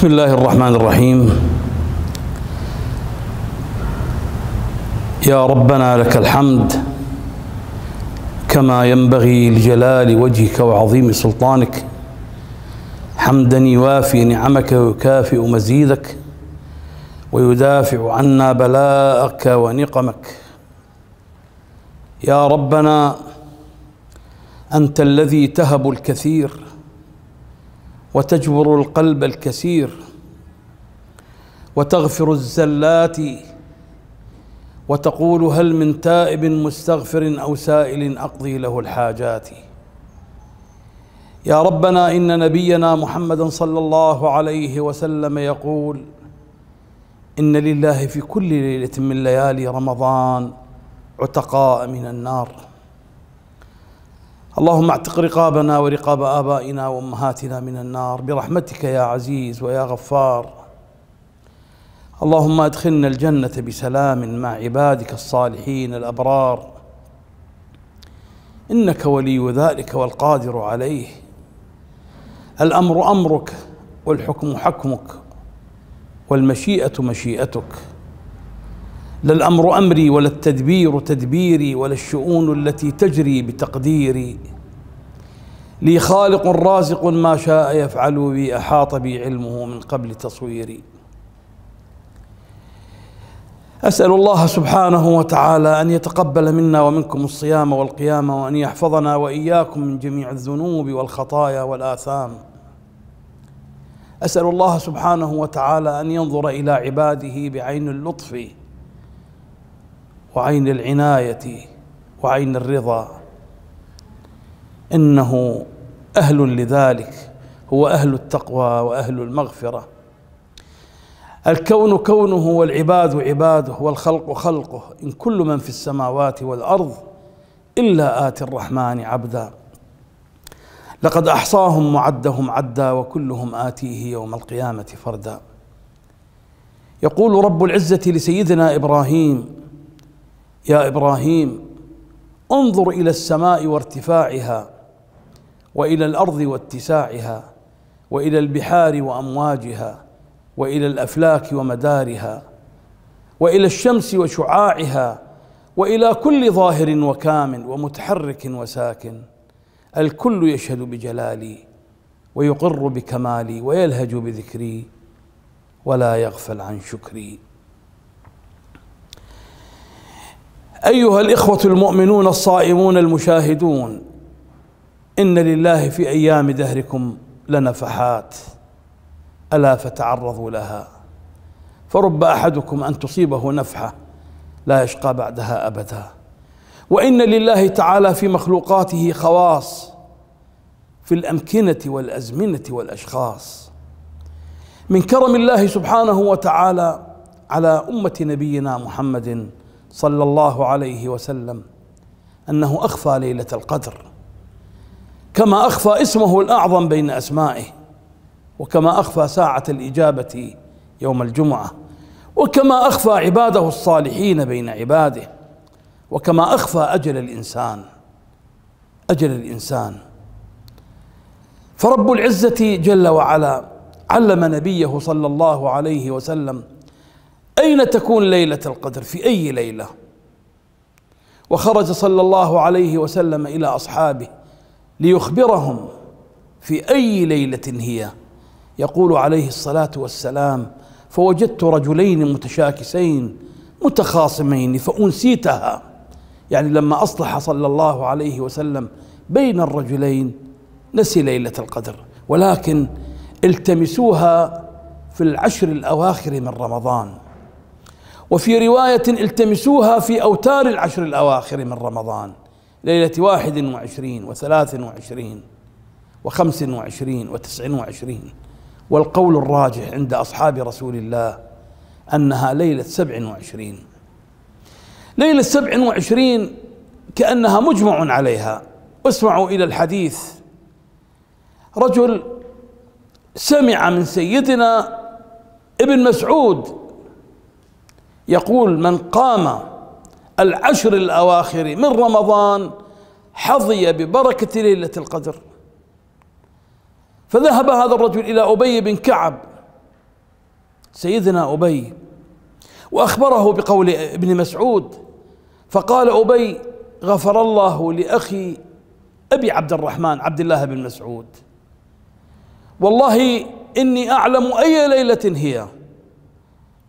بسم الله الرحمن الرحيم يا ربنا لك الحمد كما ينبغي لجلال وجهك وعظيم سلطانك حمدا يوافي نعمك ويكافئ مزيدك ويدافع عنا بلاءك ونقمك يا ربنا انت الذي تهب الكثير وتجبر القلب الكسير وتغفر الزلات وتقول هل من تائب مستغفر او سائل اقضي له الحاجات يا ربنا ان نبينا محمدا صلى الله عليه وسلم يقول ان لله في كل ليله من ليالي رمضان عتقاء من النار اللهم اعتق رقابنا ورقاب آبائنا وأمهاتنا من النار برحمتك يا عزيز ويا غفار اللهم أدخلنا الجنة بسلام مع عبادك الصالحين الأبرار إنك ولي ذلك والقادر عليه الأمر أمرك والحكم حكمك والمشيئة مشيئتك لا الامر امري ولا التدبير تدبيري ولا الشؤون التي تجري بتقديري لي خالق رازق ما شاء يفعل بي احاط بي علمه من قبل تصويري اسال الله سبحانه وتعالى ان يتقبل منا ومنكم الصيام والقيام وان يحفظنا واياكم من جميع الذنوب والخطايا والاثام اسال الله سبحانه وتعالى ان ينظر الى عباده بعين اللطف وعين العنايه وعين الرضا انه اهل لذلك هو اهل التقوى واهل المغفره الكون كونه والعباد عباده والخلق خلقه ان كل من في السماوات والارض الا اتي الرحمن عبدا لقد احصاهم وعدهم عدا وكلهم اتيه يوم القيامه فردا يقول رب العزه لسيدنا ابراهيم يا ابراهيم انظر الى السماء وارتفاعها والى الارض واتساعها والى البحار وامواجها والى الافلاك ومدارها والى الشمس وشعاعها والى كل ظاهر وكامن ومتحرك وساكن الكل يشهد بجلالي ويقر بكمالي ويلهج بذكري ولا يغفل عن شكري ايها الاخوه المؤمنون الصائمون المشاهدون ان لله في ايام دهركم لنفحات الا فتعرضوا لها فرب احدكم ان تصيبه نفحه لا يشقى بعدها ابدا وان لله تعالى في مخلوقاته خواص في الامكنه والازمنه والاشخاص من كرم الله سبحانه وتعالى على امه نبينا محمد صلى الله عليه وسلم انه اخفى ليله القدر كما اخفى اسمه الاعظم بين اسمائه وكما اخفى ساعه الاجابه يوم الجمعه وكما اخفى عباده الصالحين بين عباده وكما اخفى اجل الانسان اجل الانسان فرب العزه جل وعلا علم نبيه صلى الله عليه وسلم أين تكون ليلة القدر في أي ليلة وخرج صلى الله عليه وسلم إلى أصحابه ليخبرهم في أي ليلة هي يقول عليه الصلاة والسلام فوجدت رجلين متشاكسين متخاصمين فأنسيتها يعني لما أصلح صلى الله عليه وسلم بين الرجلين نسي ليلة القدر ولكن التمسوها في العشر الأواخر من رمضان وفي رواية التمسوها في أوتار العشر الأواخر من رمضان ليلة واحد وعشرين وثلاث وعشرين وخمس وعشرين وتسع وعشرين والقول الراجح عند أصحاب رسول الله أنها ليلة سبع وعشرين ليلة سبع وعشرين كأنها مجمع عليها اسمعوا إلى الحديث رجل سمع من سيدنا ابن مسعود يقول من قام العشر الأواخر من رمضان حظي ببركة ليلة القدر فذهب هذا الرجل إلى أبي بن كعب سيدنا أبي وأخبره بقول ابن مسعود فقال أبي غفر الله لأخي أبي عبد الرحمن عبد الله بن مسعود والله إني أعلم أي ليلة هي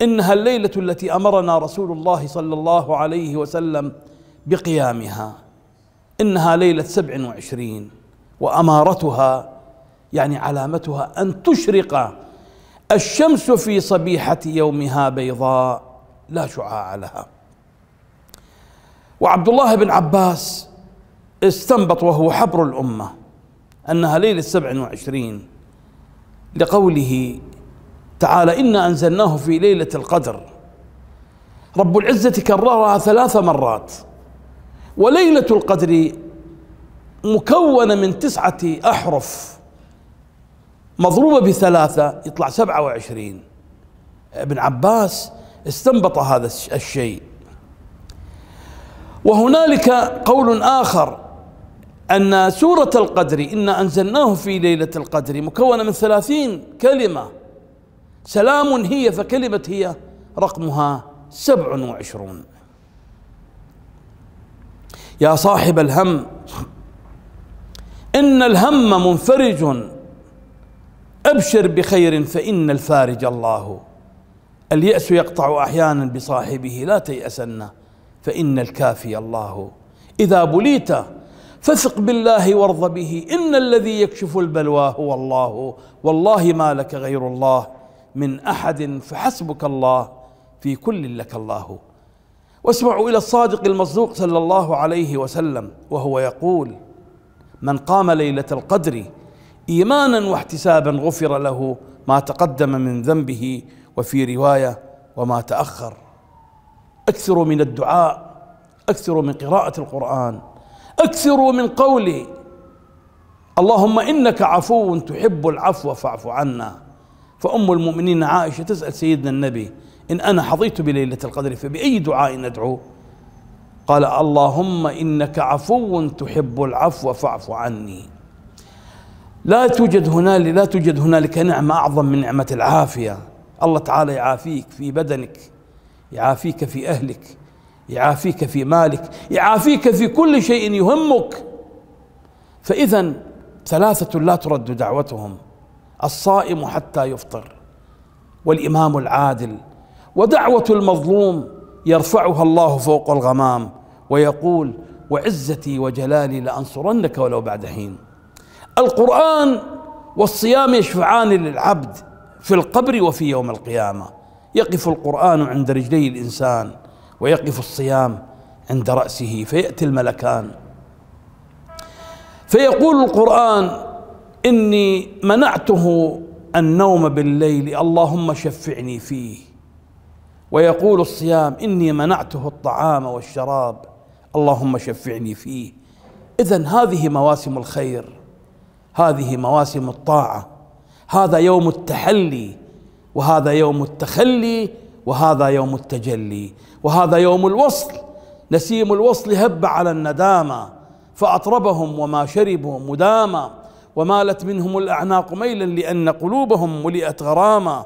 انها الليله التي امرنا رسول الله صلى الله عليه وسلم بقيامها انها ليله سبع وعشرين وامارتها يعني علامتها ان تشرق الشمس في صبيحه يومها بيضاء لا شعاع لها وعبد الله بن عباس استنبط وهو حبر الامه انها ليله سبع وعشرين لقوله تعالى إنا أنزلناه في ليلة القدر رب العزة كررها ثلاث مرات وليلة القدر مكونة من تسعة أحرف مضروبة بثلاثة يطلع سبعة وعشرين ابن عباس استنبط هذا الشيء وهنالك قول آخر أن سورة القدر إنا أنزلناه في ليلة القدر مكونة من ثلاثين كلمة سلام هي فكلمة هي رقمها سبع وعشرون يا صاحب الهم إن الهم منفرج أبشر بخير فإن الفارج الله اليأس يقطع أحيانا بصاحبه لا تيأسن فإن الكافي الله إذا بليت فثق بالله وارض به إن الذي يكشف البلوى هو الله والله ما لك غير الله من احد فحسبك الله في كل لك الله واسمعوا الى الصادق المصدوق صلى الله عليه وسلم وهو يقول من قام ليله القدر ايمانا واحتسابا غفر له ما تقدم من ذنبه وفي روايه وما تاخر اكثروا من الدعاء اكثروا من قراءه القران اكثروا من قولي اللهم انك عفو تحب العفو فاعف عنا فأم المؤمنين عائشة تسأل سيدنا النبي إن أنا حظيت بليلة القدر فبأي دعاء ندعو قال اللهم إنك عفو تحب العفو فاعف عني لا توجد هنالك لا توجد هنالك نعمة أعظم من نعمة العافية الله تعالى يعافيك في بدنك يعافيك في أهلك يعافيك في مالك يعافيك في كل شيء يهمك فإذا ثلاثة لا ترد دعوتهم الصائم حتى يفطر والامام العادل ودعوه المظلوم يرفعها الله فوق الغمام ويقول وعزتي وجلالي لانصرنك ولو بعد حين القران والصيام يشفعان للعبد في القبر وفي يوم القيامه يقف القران عند رجلي الانسان ويقف الصيام عند راسه فياتي الملكان فيقول القران إني منعته النوم بالليل اللهم شفعني فيه ويقول الصيام إني منعته الطعام والشراب اللهم شفعني فيه إذا هذه مواسم الخير هذه مواسم الطاعة هذا يوم التحلي وهذا يوم التخلي وهذا يوم التجلي وهذا يوم الوصل نسيم الوصل هب على الندامة فأطربهم وما شربوا مداما ومالت منهم الأعناق ميلا لأن قلوبهم ملئت غراما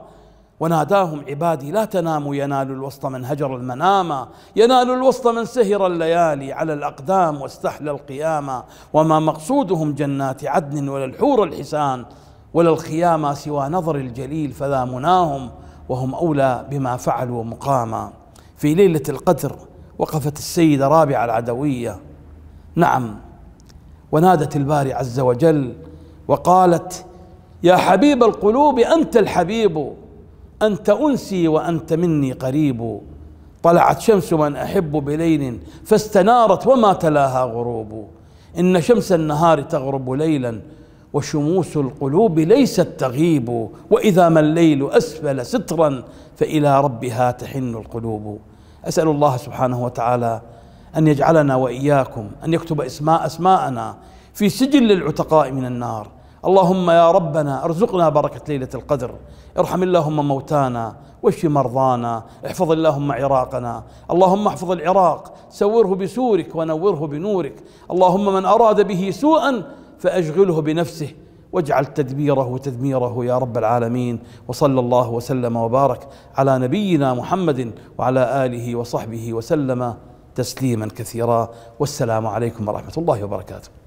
وناداهم عبادي لا تناموا ينال الوسط من هجر المناما ينال الوسط من سهر الليالي على الأقدام واستحلى القيامة وما مقصودهم جنات عدن ولا الحور الحسان ولا الخيام سوى نظر الجليل فذا مناهم وهم أولى بما فعلوا مقاما في ليلة القدر وقفت السيدة رابعة العدوية نعم ونادت الباري عز وجل وقالت يا حبيب القلوب انت الحبيب انت انسي وانت مني قريب طلعت شمس من احب بليل فاستنارت وما تلاها غروب ان شمس النهار تغرب ليلا وشموس القلوب ليست تغيب واذا ما الليل اسفل سترا فالى ربها تحن القلوب اسال الله سبحانه وتعالى ان يجعلنا واياكم ان يكتب اسماء اسماءنا في سجل العتقاء من النار اللهم يا ربنا ارزقنا بركة ليلة القدر ارحم اللهم موتانا واشف مرضانا احفظ اللهم عراقنا اللهم احفظ العراق سوره بسورك ونوره بنورك اللهم من أراد به سوءا فأشغله بنفسه واجعل تدبيره تدميره يا رب العالمين وصلى الله وسلم وبارك على نبينا محمد وعلى آله وصحبه وسلم تسليما كثيرا والسلام عليكم ورحمة الله وبركاته